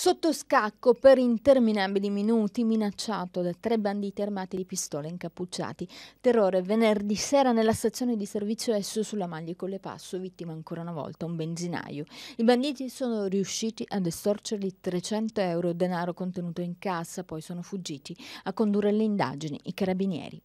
Sottoscacco per interminabili minuti, minacciato da tre banditi armati di pistole incappucciati. Terrore venerdì sera nella stazione di servizio Esso sulla Maglia Colle Passo, vittima ancora una volta un benzinaio. I banditi sono riusciti ad estorcergli 300 euro denaro contenuto in cassa, poi sono fuggiti a condurre le indagini i carabinieri.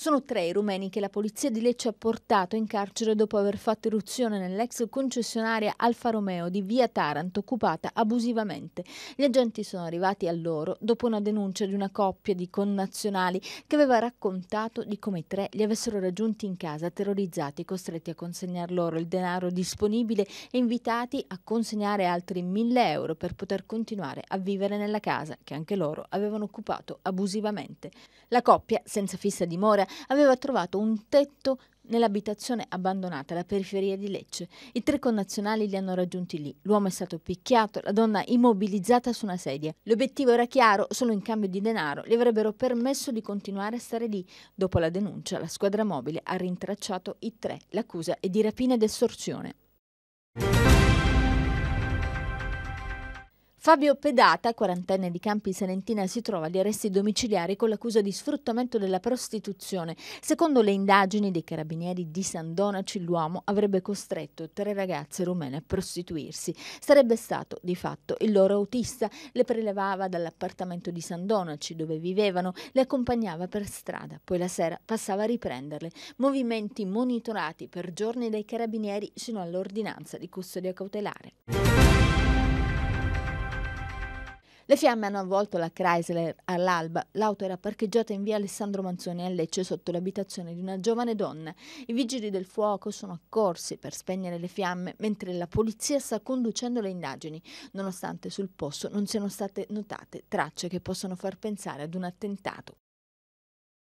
Sono tre i rumeni che la polizia di Lecce ha portato in carcere dopo aver fatto eruzione nell'ex concessionaria Alfa Romeo di via Taranto occupata abusivamente. Gli agenti sono arrivati a loro dopo una denuncia di una coppia di connazionali che aveva raccontato di come i tre li avessero raggiunti in casa terrorizzati, costretti a consegnar loro il denaro disponibile e invitati a consegnare altri 1000 euro per poter continuare a vivere nella casa che anche loro avevano occupato abusivamente. La coppia, senza fissa dimora, aveva trovato un tetto nell'abitazione abbandonata alla periferia di Lecce. I tre connazionali li hanno raggiunti lì. L'uomo è stato picchiato, la donna immobilizzata su una sedia. L'obiettivo era chiaro, solo in cambio di denaro gli avrebbero permesso di continuare a stare lì. Dopo la denuncia, la squadra mobile ha rintracciato i tre. L'accusa è di rapina ed estorsione. Fabio Pedata, quarantenne di Campi Salentina, si trova agli arresti domiciliari con l'accusa di sfruttamento della prostituzione. Secondo le indagini dei carabinieri di San Donaci, l'uomo avrebbe costretto tre ragazze rumene a prostituirsi. Sarebbe stato, di fatto, il loro autista. Le prelevava dall'appartamento di San Donaci, dove vivevano, le accompagnava per strada, poi la sera passava a riprenderle. Movimenti monitorati per giorni dai carabinieri sino all'ordinanza di custodia cautelare. Le fiamme hanno avvolto la Chrysler all'alba. L'auto era parcheggiata in via Alessandro Manzoni a Lecce sotto l'abitazione di una giovane donna. I vigili del fuoco sono accorsi per spegnere le fiamme mentre la polizia sta conducendo le indagini, nonostante sul posto non siano state notate tracce che possano far pensare ad un attentato.